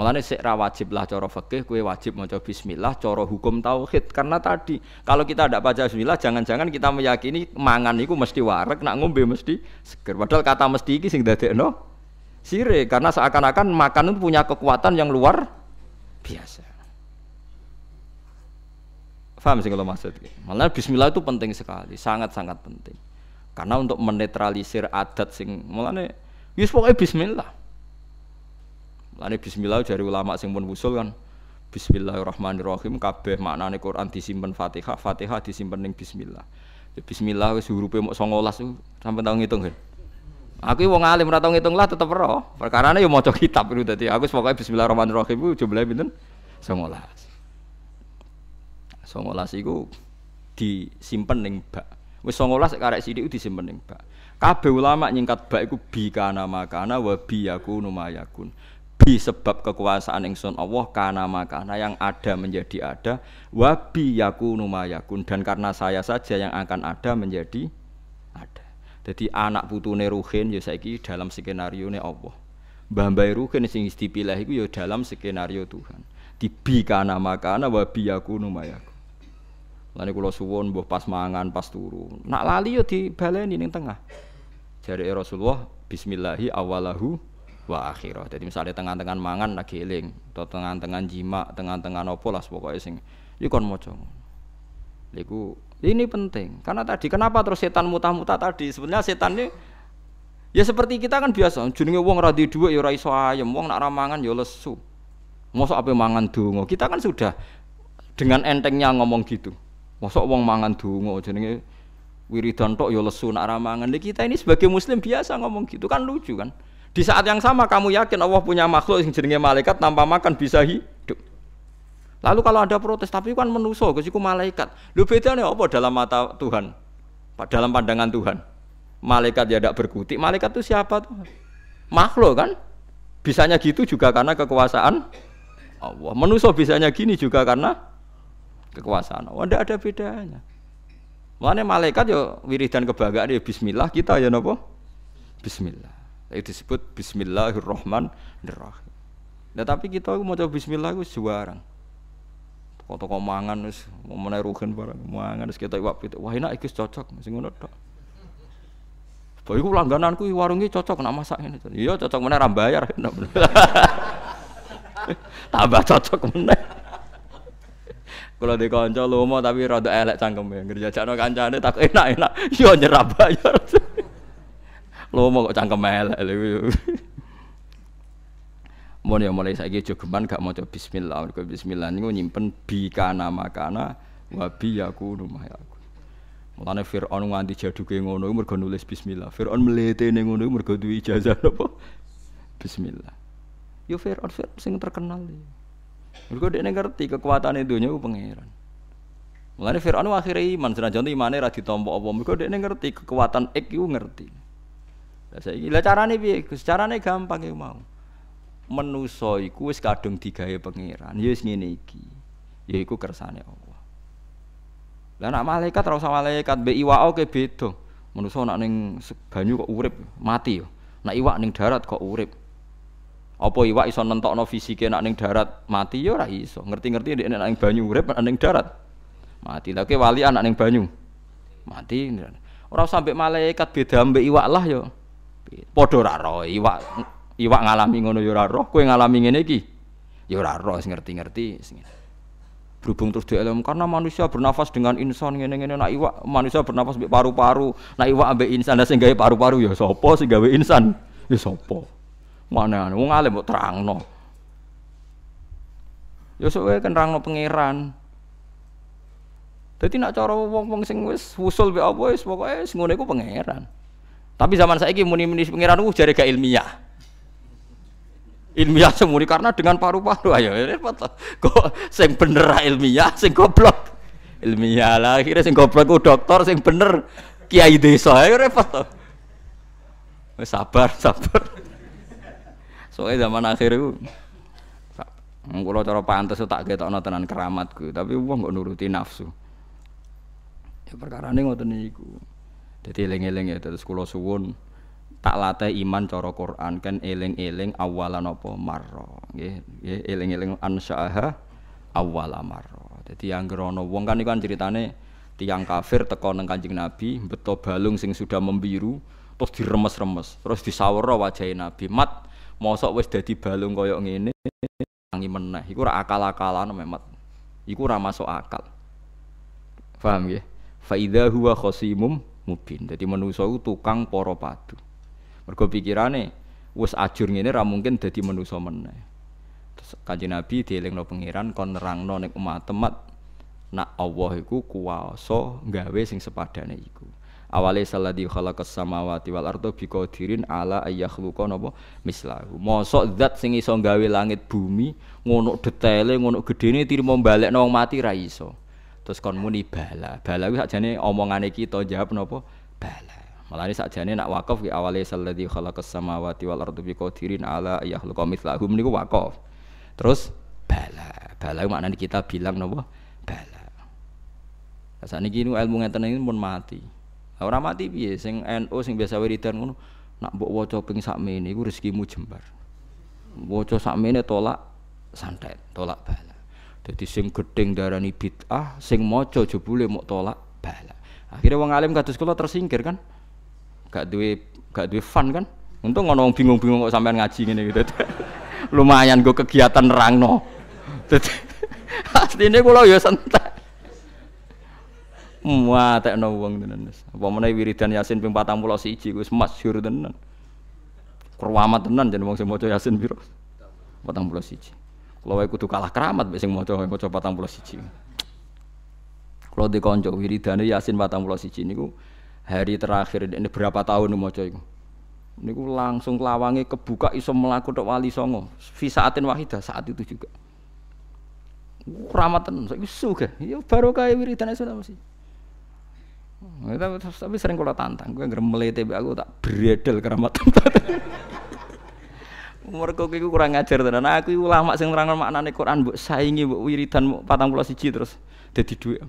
Mulane sik ra wajib lah cara fikih kue wajib maca bismillah cara hukum tauhid karena tadi kalau kita tidak baca bismillah jangan-jangan kita meyakini mangan itu mesti warek nak ngombe mesti seger padahal kata mesti iki sing no sire karena seakan-akan makan itu punya kekuatan yang luar biasa. Faham sih kalau maksudnya? Malah bismillah itu penting sekali, sangat-sangat penting. Karena untuk menetralisir adat sing mulane nih, ya pokoknya bismillah Lani bismillah dari ulama sing pun usul kan Bismillahirrahmanirrahim kabeh maknane Quran disimpen Fatihah, Fatihah disimpen ning bismillah. Ya, bismillah wis hurufe mok 19 sampai tau ngitung kan. Aku wong alim ora tau ngitung lah tetep ora. Perkarane yo ya maca kitab itu dadi aku pokoke bismillahirrahmanirrahim ku jumlahe pinten? 19. 19 iku disimpen ning bak. Wis 19 karek sithik disimpen ning bak. Kabeh ulama nyingkat bak iku bi kana makana wa bi yakunu mayakun bi sebab kekuasaan ingsun Allah karena makana yang ada menjadi ada wabi yakunu mayakun dan karena saya saja yang akan ada menjadi ada jadi anak putu Ruhin ya saiki dalam skenario ne Allah Mbah Mbah Ruhin sing dipilih iku ya dalam skenario Tuhan bi karena makana wa wabi yakunu mayakun Lani kula suwon mbah pas mangan pas turu nak lali ya dibaleni ning tengah jari Rasulullah bismillahi awalahu wa akhirah. Jadi misalnya tengah-tengah mangan lagi eling, atau tengah-tengah jima, tengah-tengah apa lah pokoknya sing iku kon mojo. Iku ini penting karena tadi kenapa terus setan muta-muta tadi sebenarnya setan ini ya seperti kita kan biasa jenenge wong ora dua, ya ora iso ayem wong nak ramangan ya lesu mosok apa mangan donga kita kan sudah dengan entengnya ngomong gitu mosok wong mangan donga jenenge wiridan tok ya lesu nak mangan. kita ini sebagai muslim biasa ngomong gitu kan lucu kan di saat yang sama kamu yakin Allah punya makhluk yang jenenge malaikat tanpa makan bisa hidup. Lalu kalau ada protes, tapi kan menuso, kesiku malaikat. Lu beda nih, apa dalam mata Tuhan? Dalam pandangan Tuhan. Malaikat ya tidak berkutik. Malaikat itu siapa? Tuh? Makhluk kan? Bisanya gitu juga karena kekuasaan Allah. Menuso bisanya gini juga karena kekuasaan Allah. Tidak ada bedanya. Mana malaikat ya wiridan kebanggaan ya bismillah kita ya nopo. Bismillah. Itu disebut Bismillahirrahmanirrahim. Nah, tapi kita mau coba Bismillah itu juara. Kau toko mangan wis mau rugen barang mangan wis kita iwak itu. Wah enak iki cocok masih ngono dok. Bah iku langgananku warungnya cocok nak masak ini. Iya cocok mana ra bayar. Tambah cocok mana? Kalau di kancol lomo tapi rada elek cangkeme. kancan kancane tak enak-enak. Iya nyerap bayar. Lo mau kok cangkem elek lho. ya mulai saiki jogeman gak maca bismillah. Mergo bismillah niku nyimpen bi kana makana wa bi yakunu ma yakun. Mulane Firaun nganti jaduke ngono iku mergo nulis bismillah. Firaun mletene ngono iku mergo duwe ijazah apa? Bismillah. Yo Firaun Firaun sing terkenal. Ya. Mergo dhekne ngerti kekuatane donya ku pangeran. Mulane Firaun akhirnya iman senajan imannya ra ditompok apa. Mereka dhekne ngerti kekuatan ek, itu ngerti. Lah saiki lah carane piye? Gus carane gampang iku mau. Menusa iku wis kadung digawe pangeran. Ya wis ngene iki. Ya iku kersane Allah. Lah nak malaikat ora usah malaikat mbek iwak oke beda. Menusa nak ning banyu kok urip, mati yo. Ya. Nak iwak ning darat kok urip. Apa iwak iso nentokno fisike nak ning darat mati ya ora iso. Ngerti-ngerti nek nak ning banyu urip, nak ning darat mati. Lah ke wali anak ning banyu mati. Ora usah mbek malaikat beda mbek iwak lah yo. Ya. Podo ora roh, iwak iwak ngalami ngono ya ora roh, kowe ngalami ngene iki. Ya ora roh ngerti-ngerti berhubung terus dielem karena manusia bernafas dengan insan ngene ngene nak iwak manusia bernafas mbek paru-paru nak iwak ambek insan nah sing paru-paru ya sapa sing gawe insan ya sapa mana wong alim mbok terangno ya sok kan terangno pangeran jadi nak cara wong-wong sing wis usul be apa wis pokoke sing ngene iku pangeran tapi zaman saya ini muni-muni pengiran uh jari gak ilmiah. Ilmiah semuri karena dengan paru-paru ayo repot ya, Kok sing bener ilmiah, sing goblok. Ilmiah lah akhirnya sing goblok ku dokter, sing bener kiai desa ayo repot tuh. Eh, sabar, sabar. Soalnya zaman akhir itu Mengkulo hmm, cara pantes tak tau tenan keramat tapi uang gak nuruti nafsu. Ya perkara ini ngoten niku. Jadi eling-eling ya terus kula suwun tak latih iman cara Quran kan eling-eling awalan apa marra nggih nggih eling-eling ansaaha awwala marra. Dadi anggere ana wong kan iku kan ceritane tiang kafir teko nang Kanjeng Nabi beto balung sing sudah membiru terus diremes-remes terus disawera wajahe Nabi mat mosok wis dadi balung kaya ngene tangi meneh iku ora akal-akalan memat iku ora masuk akal paham nggih fa idza huwa khasimum mubin. Jadi manusia itu tukang poro padu. Mergo pikirane wis ajur ngene ra mungkin dadi manusa meneh. Terus Kanjeng Nabi dielingno pangeran kon nerangno ning umat temat nak Allah iku kuwasa nggawe sing sepadane iku. Awale salladhi khalaqas samawati wal ardo biqadirin ala ayyakhluqa napa mislahu. Mosok zat sing iso nggawe langit bumi ngono detaile ngono gedene tirimo balekno wong mati ra iso. Terus kon muni bala. Bala saja nih omongane kita jawab nopo Bala. saja nih nak wakaf ki awale salladzi khalaqas samawati wal ardi biqadirin ala yakhluqa mithlahum niku wakaf. Terus bala. Bala maknane kita bilang nopo Bala. ini gini, ilmu ngeten ini pun mati. Ora mati piye sing no, sing biasa wiridan ngono nak buat waca ping ini, gue rezekimu jembar. Waca ini tolak santet, tolak bala. Jadi sing gedeng darani bid'ah, sing maca jebule mau tolak bala. Akhirnya wong alim kados kula tersingkir kan. Gak duwe gak duwe fun kan. Untung ngono bingung-bingung kok sampean ngaji ngene gitu. Lumayan gue kegiatan nerangno. Dadi asline kula ya santai. Wah, tak ada uang tenan. Apa mana wiridan Yasin ping 41 semat masyhur tenan. Kerwamat tenan jeneng wong sing maca Yasin si iji. Kalau aku tuh kalah keramat, beseng mau coba mau coba patang pulau siji. Kalau di konco wiridane yasin patang pulau siji ini, hari terakhir ini berapa tahun nih mau coba ini ku langsung lawangi kebuka iso melaku dok wali songo Visaatin saatin wahida saat itu juga Keramatan saiki suka ya baru kaya wiridane sudah masih. tapi sering kalau tantang gue ngeremelete, aku tak beredel keramatan. Mergo kowe kurang ngajar tenan. Nah, aku iku ulama sing nerangno maknane Quran mbok saingi mbok wiridan mbok 41 terus dadi dhuwit.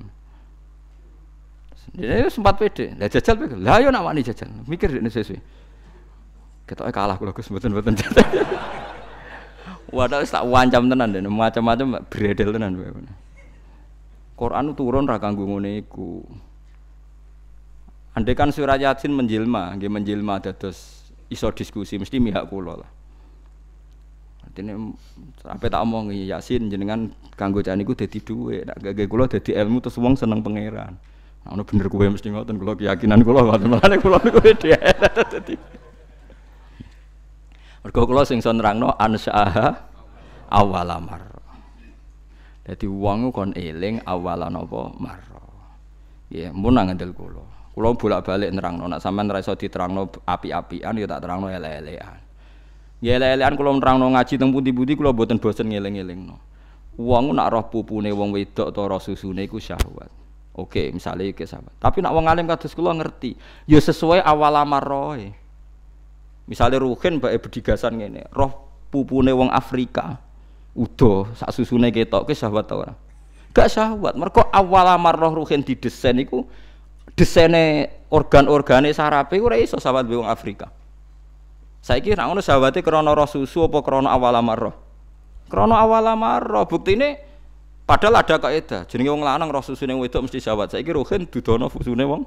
Dia sempat pede. Lah jajal pede. Lah yo nak wani jajal. Mikir Indonesia sesuai. Ketoke kalah kalau Gus mboten-mboten jajal. Wadah tak wancam tenan deh, macam-macam beredel tenan. Quran turun ra kanggo ngene Andai kan surah Yasin menjelma, nggih menjelma terus iso diskusi mesti mihak kula lah. Dene sampai tak omong Yasin jenengan kanggo cah dua, gak gak nak gawe kula dadi ilmu terus uang seneng pangeran. Ana bener kowe mesti ngoten kula keyakinan kula ngoten malah kula niku dadi. Mergo kula sing iso nerangno ansaha awala marra. Dadi wong kon eling awala napa marra. Ya, mun nang ngandel kula. Kula bolak-balik nerangno, nak sampean ra iso diterangno api-apian ya tak terangno ele-elean. Ya ele-elean kula nerangno ngaji teng pundi-pundi kula boten bosen ngeling-elingno. Wong nak roh pupune wong wedok ta roh susune iku syahwat. Oke, okay, misalnya kayak sahabat. Tapi nak wong alim kados kula ngerti, ya sesuai awal amaroe. Misalnya Ruhin bae bedigasan ngene, roh pupune wong Afrika. Udo sak susune ketok ke sahabat ta ora? Gak sahabat, mergo awal amar roh Ruhin didesen iku desene organ-organe sarape ora iso sahabat wong Afrika. Saiki kira ngono sahabate krana roh susu apa krana awala marrah? Krana awala marrah buktine padahal ada kaidah jenenge wong lanang roh susune wedok mesti sahabat. Saiki Ruhin dudono susune wong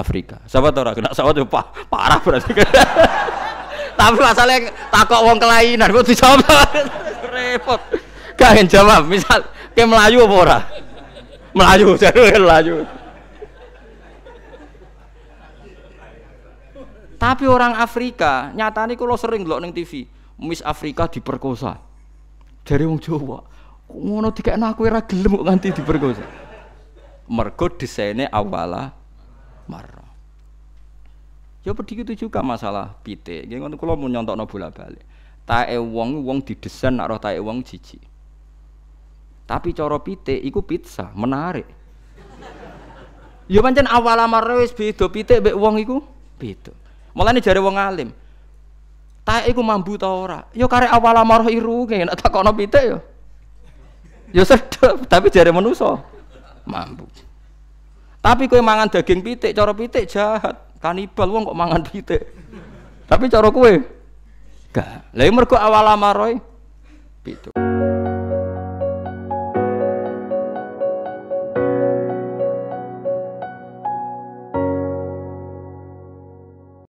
Afrika. Sahabat ora kena sahabat yo parah berarti. Tapi saya takok wong kelainan kok dijawab repot. Gak jawab misal ke Melayu apa ora? Melayu, jadi Melayu. Tapi orang Afrika, nyatane kula sering lo ning TV, Miss Afrika diperkosa. Dari wong Jawa. Ngono dikekno aku ora gelem kok nganti diperkosa. Mergo desainnya awala marro. Ya pedhi itu juga masalah pitik. Nggih ngoten kula mau nyontokno bola-balik. Tae wong wong didesain nak roh tae wong Tapi cara pitik iku pizza, menarik. ya pancen awala amar wis beda pitik mek wong iku beda malah ini jare wong alim. Tae iku mambu ta ora? Ya kare awal amarah irunge nek takono pitik ya. Ya sedep, tapi jare manusa mambu. Tapi kowe mangan daging pitik, cara pitik jahat. Kanibal wong kok mangan pitik. tapi cara kowe gak. Lah mergo awal amarah pitik.